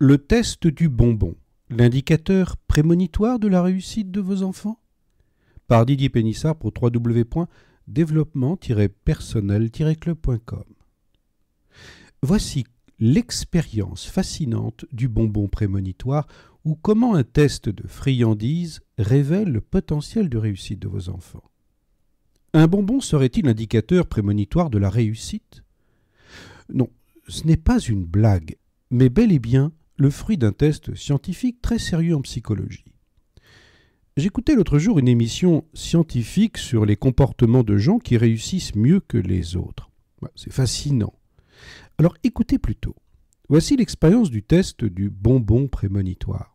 Le test du bonbon, l'indicateur prémonitoire de la réussite de vos enfants Par Didier Pénissard pour www.développement-personnel-club.com. Voici l'expérience fascinante du bonbon prémonitoire ou comment un test de friandise révèle le potentiel de réussite de vos enfants. Un bonbon serait-il l'indicateur prémonitoire de la réussite Non, ce n'est pas une blague, mais bel et bien le fruit d'un test scientifique très sérieux en psychologie. J'écoutais l'autre jour une émission scientifique sur les comportements de gens qui réussissent mieux que les autres. Bah, c'est fascinant. Alors écoutez plutôt. Voici l'expérience du test du bonbon prémonitoire.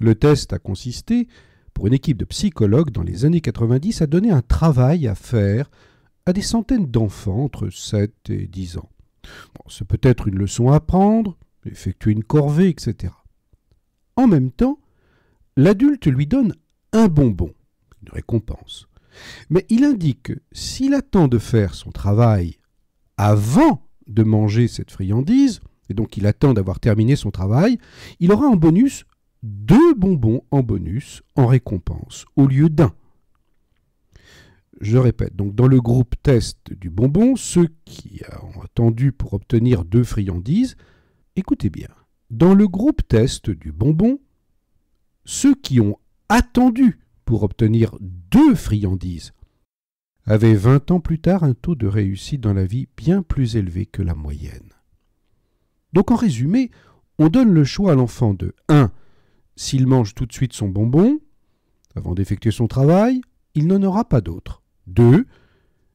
Le test a consisté, pour une équipe de psychologues dans les années 90, à donner un travail à faire à des centaines d'enfants entre 7 et 10 ans. c'est peut-être une leçon à prendre, effectuer une corvée, etc. En même temps, l'adulte lui donne un bonbon, une récompense. Mais il indique que s'il attend de faire son travail avant de manger cette friandise, et donc il attend d'avoir terminé son travail, il aura en bonus deux bonbons en bonus en récompense au lieu d'un. Je répète, donc dans le groupe test du bonbon, ceux qui ont attendu pour obtenir deux friandises Écoutez bien, dans le groupe test du bonbon, ceux qui ont attendu pour obtenir deux friandises avaient 20 ans plus tard un taux de réussite dans la vie bien plus élevé que la moyenne. Donc en résumé, on donne le choix à l'enfant de 1. S'il mange tout de suite son bonbon, avant d'effectuer son travail, il n'en aura pas d'autre. 2.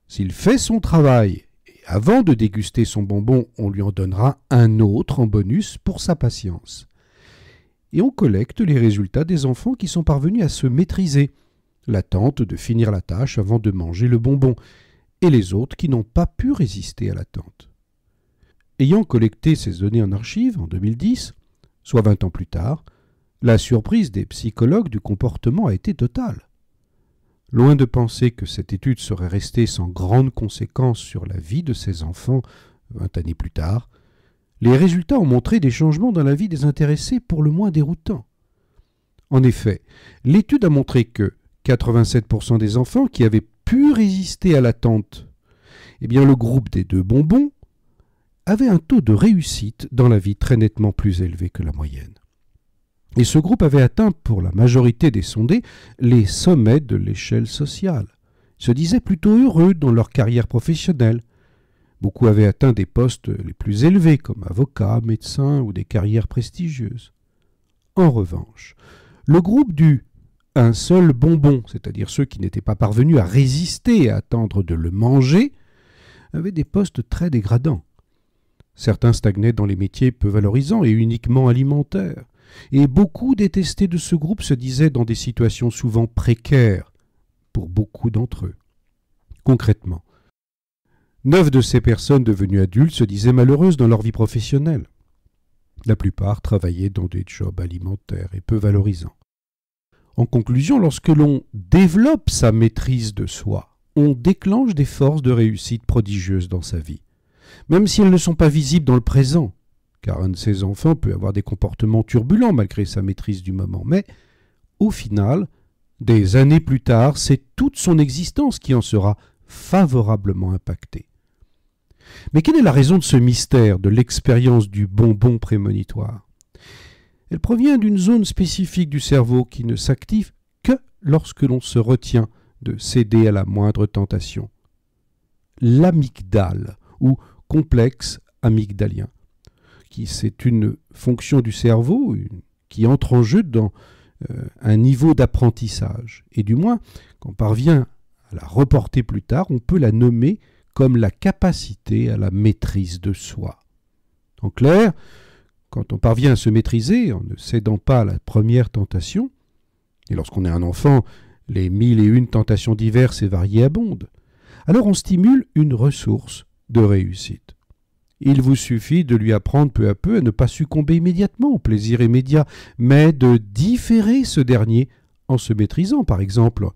S'il fait son travail avant de déguster son bonbon, on lui en donnera un autre en bonus pour sa patience. Et on collecte les résultats des enfants qui sont parvenus à se maîtriser, l'attente de finir la tâche avant de manger le bonbon, et les autres qui n'ont pas pu résister à l'attente. Ayant collecté ces données en archive en 2010, soit 20 ans plus tard, la surprise des psychologues du comportement a été totale. Loin de penser que cette étude serait restée sans grande conséquence sur la vie de ses enfants vingt années plus tard, les résultats ont montré des changements dans la vie des intéressés pour le moins déroutants. En effet, l'étude a montré que 87% des enfants qui avaient pu résister à l'attente, eh bien le groupe des deux bonbons avait un taux de réussite dans la vie très nettement plus élevé que la moyenne. Et ce groupe avait atteint, pour la majorité des sondés, les sommets de l'échelle sociale. Ils se disaient plutôt heureux dans leur carrière professionnelle. Beaucoup avaient atteint des postes les plus élevés, comme avocats, médecins ou des carrières prestigieuses. En revanche, le groupe du un seul bonbon, c'est-à-dire ceux qui n'étaient pas parvenus à résister et à attendre de le manger, avait des postes très dégradants. Certains stagnaient dans les métiers peu valorisants et uniquement alimentaires. Et beaucoup détestés de ce groupe se disaient dans des situations souvent précaires pour beaucoup d'entre eux. Concrètement, neuf de ces personnes devenues adultes se disaient malheureuses dans leur vie professionnelle. La plupart travaillaient dans des jobs alimentaires et peu valorisants. En conclusion, lorsque l'on développe sa maîtrise de soi, on déclenche des forces de réussite prodigieuses dans sa vie, même si elles ne sont pas visibles dans le présent car un de ses enfants peut avoir des comportements turbulents malgré sa maîtrise du moment. Mais, au final, des années plus tard, c'est toute son existence qui en sera favorablement impactée. Mais quelle est la raison de ce mystère, de l'expérience du bonbon prémonitoire Elle provient d'une zone spécifique du cerveau qui ne s'active que lorsque l'on se retient de céder à la moindre tentation. L'amygdale, ou complexe amygdalien c'est une fonction du cerveau qui entre en jeu dans euh, un niveau d'apprentissage. Et du moins, quand on parvient à la reporter plus tard, on peut la nommer comme la capacité à la maîtrise de soi. En clair, quand on parvient à se maîtriser en ne cédant pas à la première tentation, et lorsqu'on est un enfant, les mille et une tentations diverses et variées abondent, alors on stimule une ressource de réussite. Il vous suffit de lui apprendre peu à peu à ne pas succomber immédiatement au plaisir immédiat, mais de différer ce dernier en se maîtrisant, par exemple,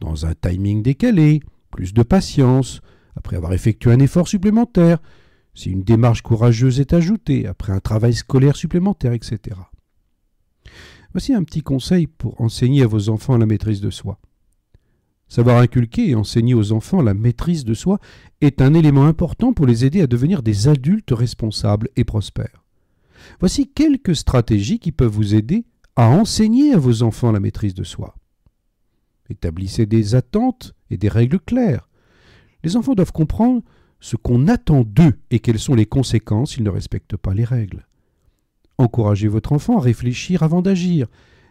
dans un timing décalé, plus de patience, après avoir effectué un effort supplémentaire, si une démarche courageuse est ajoutée, après un travail scolaire supplémentaire, etc. Voici un petit conseil pour enseigner à vos enfants la maîtrise de soi. Savoir inculquer et enseigner aux enfants la maîtrise de soi est un élément important pour les aider à devenir des adultes responsables et prospères. Voici quelques stratégies qui peuvent vous aider à enseigner à vos enfants la maîtrise de soi. Établissez des attentes et des règles claires. Les enfants doivent comprendre ce qu'on attend d'eux et quelles sont les conséquences s'ils ne respectent pas les règles. Encouragez votre enfant à réfléchir avant d'agir.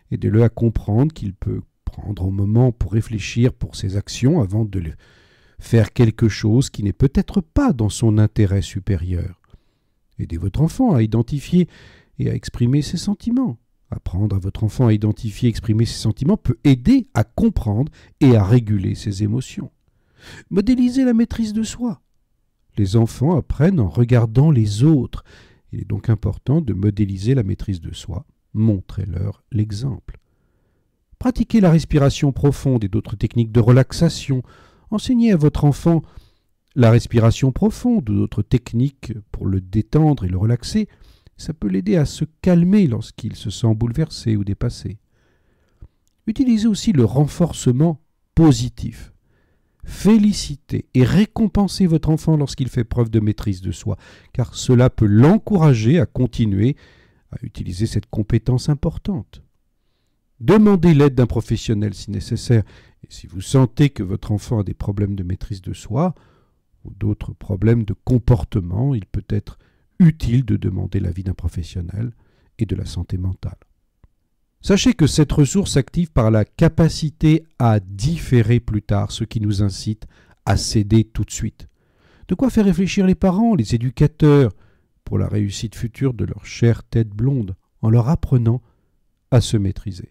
Aidez-le à comprendre qu'il peut prendre un moment pour réfléchir pour ses actions avant de faire quelque chose qui n'est peut-être pas dans son intérêt supérieur. Aidez votre enfant à identifier et à exprimer ses sentiments. Apprendre à votre enfant à identifier et exprimer ses sentiments peut aider à comprendre et à réguler ses émotions. Modélisez la maîtrise de soi. Les enfants apprennent en regardant les autres. Il est donc important de modéliser la maîtrise de soi. Montrez-leur l'exemple. Pratiquez la respiration profonde et d'autres techniques de relaxation. Enseignez à votre enfant la respiration profonde ou d'autres techniques pour le détendre et le relaxer. Ça peut l'aider à se calmer lorsqu'il se sent bouleversé ou dépassé. Utilisez aussi le renforcement positif. Félicitez et récompensez votre enfant lorsqu'il fait preuve de maîtrise de soi, car cela peut l'encourager à continuer à utiliser cette compétence importante. Demandez l'aide d'un professionnel si nécessaire. Et si vous sentez que votre enfant a des problèmes de maîtrise de soi ou d'autres problèmes de comportement, il peut être utile de demander l'avis d'un professionnel et de la santé mentale. Sachez que cette ressource active par la capacité à différer plus tard, ce qui nous incite à céder tout de suite. De quoi faire réfléchir les parents, les éducateurs, pour la réussite future de leur chère tête blonde, en leur apprenant à se maîtriser.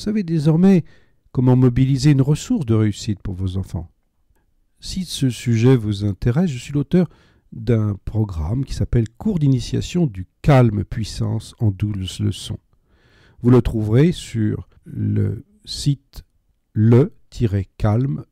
Vous savez désormais comment mobiliser une ressource de réussite pour vos enfants. Si ce sujet vous intéresse, je suis l'auteur d'un programme qui s'appelle Cours d'initiation du calme puissance en douze leçons. Vous le trouverez sur le site le-calme.com.